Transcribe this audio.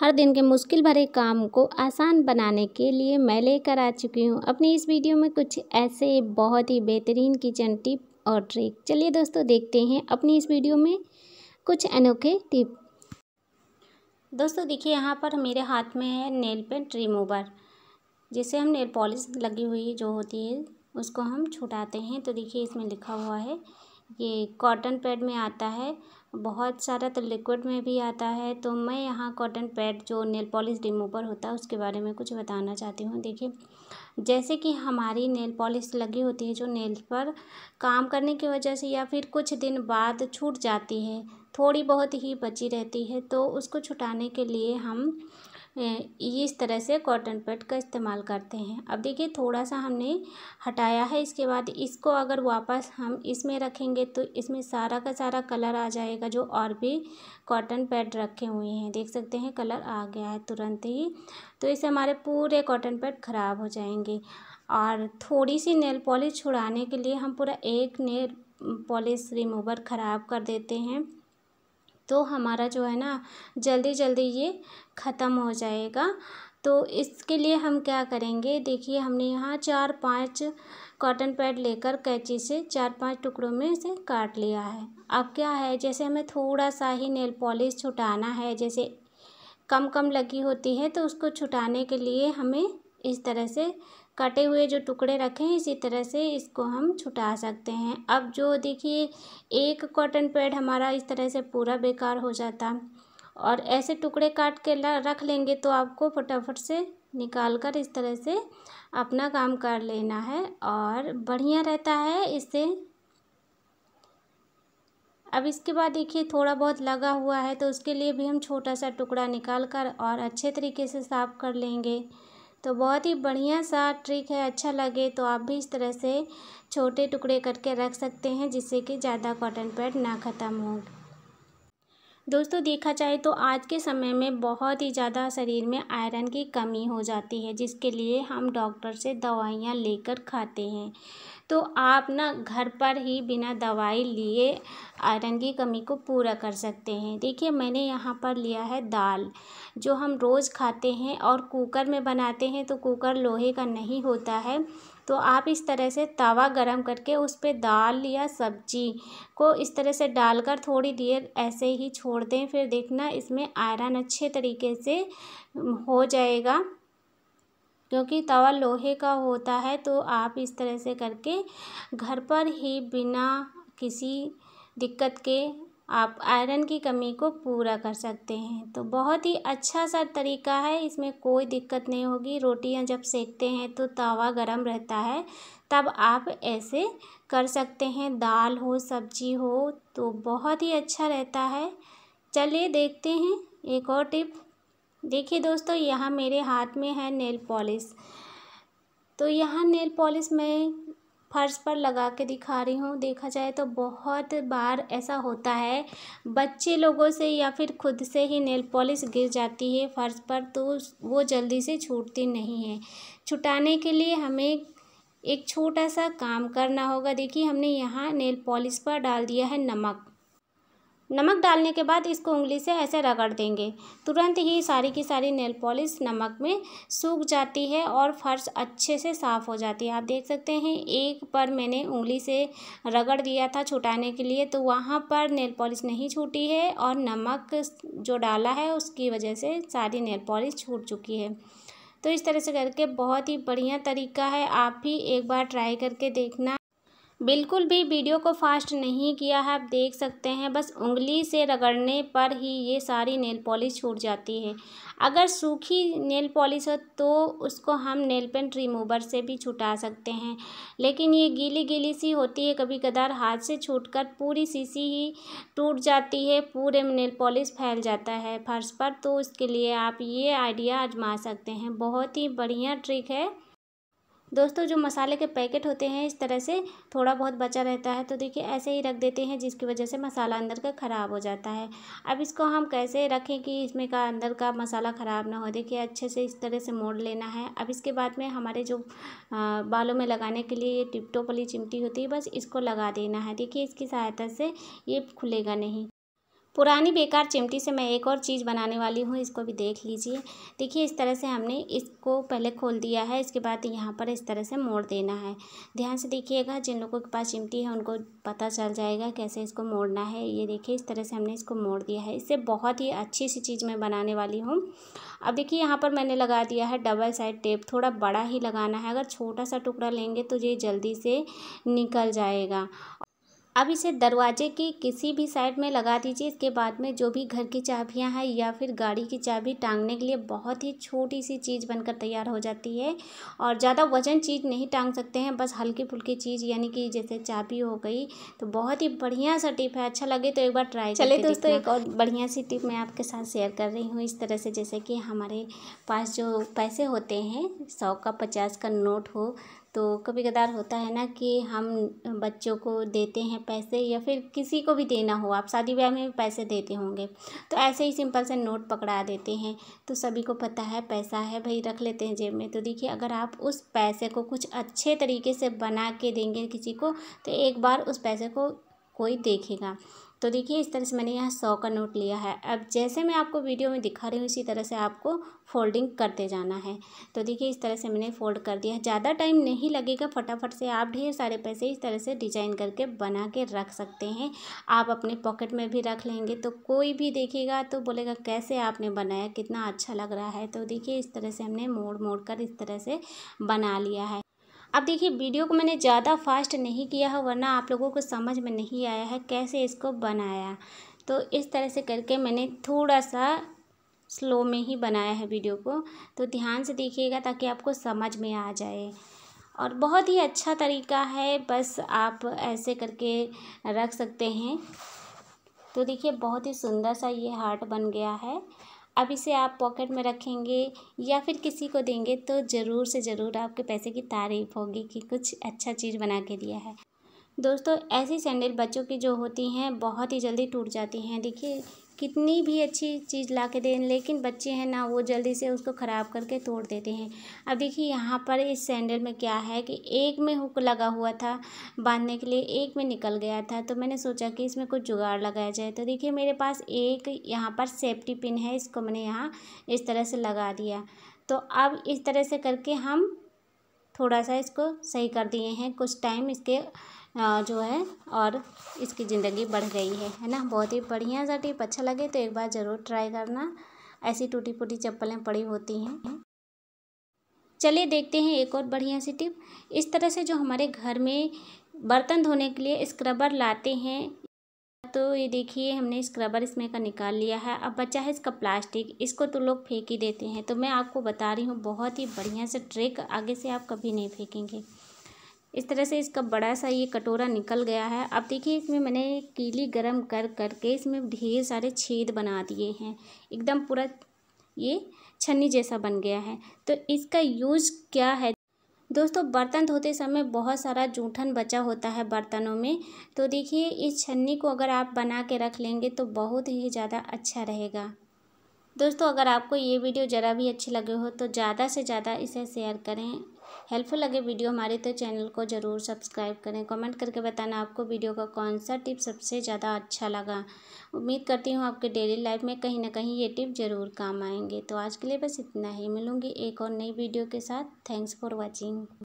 हर दिन के मुश्किल भरे काम को आसान बनाने के लिए मैं लेकर आ चुकी हूँ अपनी इस वीडियो में कुछ ऐसे बहुत ही बेहतरीन किचन टिप और ट्रिक चलिए दोस्तों देखते हैं अपनी इस वीडियो में कुछ अनोखे टिप दोस्तों देखिए यहाँ पर मेरे हाथ में है नेल पेंट रिमूवर जिसे हम नेल पॉलिश लगी हुई जो होती है उसको हम छुटाते हैं तो देखिए इसमें लिखा हुआ है ये कॉटन पैड में आता है बहुत सारा तो लिक्विड में भी आता है तो मैं यहाँ कॉटन पैड जो नेल पॉलिश रिमूवर होता है उसके बारे में कुछ बताना चाहती हूँ देखिए जैसे कि हमारी नेल पॉलिश लगी होती है जो नेल पर काम करने की वजह से या फिर कुछ दिन बाद छूट जाती है थोड़ी बहुत ही बची रहती है तो उसको छुटाने के लिए हम इस तरह से कॉटन पैड का इस्तेमाल करते हैं अब देखिए थोड़ा सा हमने हटाया है इसके बाद इसको अगर वापस हम इसमें रखेंगे तो इसमें सारा का सारा कलर आ जाएगा जो और भी कॉटन पैड रखे हुए हैं देख सकते हैं कलर आ गया है तुरंत ही तो इससे हमारे पूरे कॉटन पैड ख़राब हो जाएंगे और थोड़ी सी नेल पॉलिश छुड़ाने के लिए हम पूरा एक नेल पॉलिश रिमूवर ख़राब कर देते हैं तो हमारा जो है ना जल्दी जल्दी ये ख़त्म हो जाएगा तो इसके लिए हम क्या करेंगे देखिए हमने यहाँ चार पाँच कॉटन पैड लेकर कैंची से चार पांच टुकड़ों में इसे काट लिया है अब क्या है जैसे हमें थोड़ा सा ही नेल पॉलिश छुटाना है जैसे कम कम लगी होती है तो उसको छुटाने के लिए हमें इस तरह से कटे हुए जो टुकड़े रखे हैं इसी तरह से इसको हम छुटा सकते हैं अब जो देखिए एक कॉटन पैड हमारा इस तरह से पूरा बेकार हो जाता और ऐसे टुकड़े काट के रख लेंगे तो आपको फटाफट से निकाल कर इस तरह से अपना काम कर लेना है और बढ़िया रहता है इससे अब इसके बाद देखिए थोड़ा बहुत लगा हुआ है तो उसके लिए भी हम छोटा सा टुकड़ा निकाल कर और अच्छे तरीके से साफ़ कर लेंगे तो बहुत ही बढ़िया सा ट्रिक है अच्छा लगे तो आप भी इस तरह से छोटे टुकड़े करके रख सकते हैं जिससे कि ज़्यादा कॉटन पैड ना ख़त्म हो दोस्तों देखा जाए तो आज के समय में बहुत ही ज़्यादा शरीर में आयरन की कमी हो जाती है जिसके लिए हम डॉक्टर से दवाइयाँ लेकर खाते हैं तो आप ना घर पर ही बिना दवाई लिए आयरन की कमी को पूरा कर सकते हैं देखिए मैंने यहाँ पर लिया है दाल जो हम रोज़ खाते हैं और कुकर में बनाते हैं तो कुकर लोहे का नहीं होता है तो आप इस तरह से तवा गरम करके उस पर दाल या सब्जी को इस तरह से डालकर थोड़ी देर ऐसे ही छोड़ दें फिर देखना इसमें आयरन अच्छे तरीके से हो जाएगा क्योंकि तवा लोहे का होता है तो आप इस तरह से करके घर पर ही बिना किसी दिक्कत के आप आयरन की कमी को पूरा कर सकते हैं तो बहुत ही अच्छा सा तरीका है इसमें कोई दिक्कत नहीं होगी रोटियां जब सेकते हैं तो तवा गरम रहता है तब आप ऐसे कर सकते हैं दाल हो सब्जी हो तो बहुत ही अच्छा रहता है चलिए देखते हैं एक और टिप देखिए दोस्तों यहाँ मेरे हाथ में है नेल पॉलिश तो यहाँ नेल पॉलिश मैं फर्श पर लगा के दिखा रही हूँ देखा जाए तो बहुत बार ऐसा होता है बच्चे लोगों से या फिर खुद से ही नेल पॉलिश गिर जाती है फर्श पर तो वो जल्दी से छूटती नहीं है छुटाने के लिए हमें एक छोटा सा काम करना होगा देखिए हमने यहाँ नेल पॉलिश पर डाल दिया है नमक नमक डालने के बाद इसको उंगली से ऐसे रगड़ देंगे तुरंत ही सारी की सारी नेल पॉलिश नमक में सूख जाती है और फर्श अच्छे से साफ़ हो जाती है आप देख सकते हैं एक पर मैंने उंगली से रगड़ दिया था छुटाने के लिए तो वहाँ पर नेल पॉलिश नहीं छूटी है और नमक जो डाला है उसकी वजह से सारी नेल पॉलिश छूट चुकी है तो इस तरह से करके बहुत ही बढ़िया तरीका है आप भी एक बार ट्राई करके देखना बिल्कुल भी वीडियो को फास्ट नहीं किया है आप देख सकते हैं बस उंगली से रगड़ने पर ही ये सारी नेल पॉलिश छूट जाती है अगर सूखी नेल पॉलिश हो तो उसको हम नेल पेंट रिमूवर से भी छुटा सकते हैं लेकिन ये गीली गीली सी होती है कभी कदार हाथ से छूट कर पूरी सीसी ही टूट जाती है पूरे नेल पॉलिश फैल जाता है फर्श पर तो उसके लिए आप ये आइडिया आजमा सकते हैं बहुत ही बढ़िया ट्रिक है दोस्तों जो मसाले के पैकेट होते हैं इस तरह से थोड़ा बहुत बचा रहता है तो देखिए ऐसे ही रख देते हैं जिसकी वजह से मसाला अंदर का ख़राब हो जाता है अब इसको हम कैसे रखें कि इसमें का अंदर का मसाला ख़राब ना हो देखिए अच्छे से इस तरह से मोड़ लेना है अब इसके बाद में हमारे जो बालों में लगाने के लिए ये टिपटोप वाली चिमटी होती है बस इसको लगा देना है देखिए इसकी सहायता से ये खुलेगा नहीं पुरानी बेकार चिमटी से मैं एक और चीज़ बनाने वाली हूँ इसको भी देख लीजिए देखिए इस तरह से हमने इसको पहले खोल दिया है इसके बाद यहाँ पर इस तरह से मोड़ देना है ध्यान से देखिएगा जिन लोगों के पास चिमटी है उनको पता चल जाएगा कैसे इसको मोड़ना है ये देखिए इस तरह से हमने इसको मोड़ दिया है इससे बहुत ही अच्छी सी चीज़ मैं बनाने वाली हूँ अब देखिए यहाँ पर मैंने लगा दिया है डबल साइड टेप थोड़ा बड़ा ही लगाना है अगर छोटा सा टुकड़ा लेंगे तो ये जल्दी से निकल जाएगा अब इसे दरवाजे की किसी भी साइड में लगा दीजिए इसके बाद में जो भी घर की चाबियां हैं या फिर गाड़ी की चाबी टांगने के लिए बहुत ही छोटी सी चीज़ बनकर तैयार हो जाती है और ज़्यादा वजन चीज़ नहीं टांग सकते हैं बस हल्की फुल्की चीज़ यानी कि जैसे चाबी हो गई तो बहुत ही बढ़िया सा टिप है अच्छा लगे तो एक बार ट्राई चले दोस्तों एक और बढ़िया सी टिप मैं आपके साथ शेयर कर रही हूँ इस तरह से जैसे कि हमारे पास जो पैसे होते हैं सौ का पचास का नोट हो तो कभी कदार होता है ना कि हम बच्चों को देते हैं पैसे या फिर किसी को भी देना हो आप शादी ब्याह में भी पैसे देते होंगे तो ऐसे ही सिंपल से नोट पकड़ा देते हैं तो सभी को पता है पैसा है भाई रख लेते हैं जेब में तो देखिए अगर आप उस पैसे को कुछ अच्छे तरीके से बना के देंगे किसी को तो एक बार उस पैसे को कोई देखेगा तो देखिए इस तरह से मैंने यहाँ सौ का नोट लिया है अब जैसे मैं आपको वीडियो में दिखा रही हूँ इसी तरह से आपको फोल्डिंग करते जाना है तो देखिए इस तरह से मैंने फोल्ड कर दिया है ज़्यादा टाइम नहीं लगेगा फटाफट से आप ढेर सारे पैसे इस तरह से डिजाइन करके बना के रख सकते हैं आप अपने पॉकेट में भी रख लेंगे तो कोई भी देखेगा तो बोलेगा कैसे आपने बनाया कितना अच्छा लग रहा है तो देखिए इस तरह से हमने मोड़ मोड़ कर इस तरह से बना लिया है अब देखिए वीडियो को मैंने ज़्यादा फास्ट नहीं किया है वरना आप लोगों को समझ में नहीं आया है कैसे इसको बनाया तो इस तरह से करके मैंने थोड़ा सा स्लो में ही बनाया है वीडियो को तो ध्यान से देखिएगा ताकि आपको समझ में आ जाए और बहुत ही अच्छा तरीका है बस आप ऐसे करके रख सकते हैं तो देखिए बहुत ही सुंदर सा ये हार्ट बन गया है अब इसे आप पॉकेट में रखेंगे या फिर किसी को देंगे तो ज़रूर से ज़रूर आपके पैसे की तारीफ होगी कि कुछ अच्छा चीज़ बना के दिया है दोस्तों ऐसी सैंडल बच्चों की जो होती हैं बहुत ही जल्दी टूट जाती हैं देखिए कितनी भी अच्छी चीज़ ला के दें लेकिन बच्चे हैं ना वो जल्दी से उसको ख़राब करके तोड़ देते हैं अब देखिए यहाँ पर इस सैंडल में क्या है कि एक में हुक लगा हुआ था बांधने के लिए एक में निकल गया था तो मैंने सोचा कि इसमें कुछ जुगाड़ लगाया जाए तो देखिए मेरे पास एक यहाँ पर सेफ्टी पिन है इसको मैंने यहाँ इस तरह से लगा दिया तो अब इस तरह से करके हम थोड़ा सा इसको सही कर दिए हैं कुछ टाइम इसके जो है और इसकी ज़िंदगी बढ़ गई है है ना बहुत ही बढ़िया सा टिप अच्छा लगे तो एक बार ज़रूर ट्राई करना ऐसी टूटी फूटी चप्पलें पड़ी होती हैं चलिए देखते हैं एक और बढ़िया सी टिप इस तरह से जो हमारे घर में बर्तन धोने के लिए स्क्रबर लाते हैं तो ये देखिए हमने स्क्रबर इसमें का निकाल लिया है अब बचा है इसका प्लास्टिक इसको तो लोग फेंक ही देते हैं तो मैं आपको बता रही हूँ बहुत ही बढ़िया से ट्रिक आगे से आप कभी नहीं फेंकेंगे इस तरह से इसका बड़ा सा ये कटोरा निकल गया है अब देखिए इसमें मैंने कीली गरम कर कर के इसमें ढेर सारे छेद बना दिए हैं एकदम पूरा ये छन्नी जैसा बन गया है तो इसका यूज़ क्या है दोस्तों बर्तन धोते समय बहुत सारा जूठन बचा होता है बर्तनों में तो देखिए इस छन्नी को अगर आप बना के रख लेंगे तो बहुत ही ज़्यादा अच्छा रहेगा दोस्तों अगर आपको ये वीडियो ज़रा भी अच्छी लगे हो तो ज़्यादा से ज़्यादा इसे शेयर करें हेल्पफुल लगे वीडियो हमारे तो चैनल को ज़रूर सब्सक्राइब करें कमेंट करके बताना आपको वीडियो का कौन सा टिप सबसे ज़्यादा अच्छा लगा उम्मीद करती हूँ आपके डेली लाइफ में कहीं ना कहीं ये टिप ज़रूर काम आएंगे तो आज के लिए बस इतना ही मिलूँगी एक और नई वीडियो के साथ थैंक्स फॉर वॉचिंग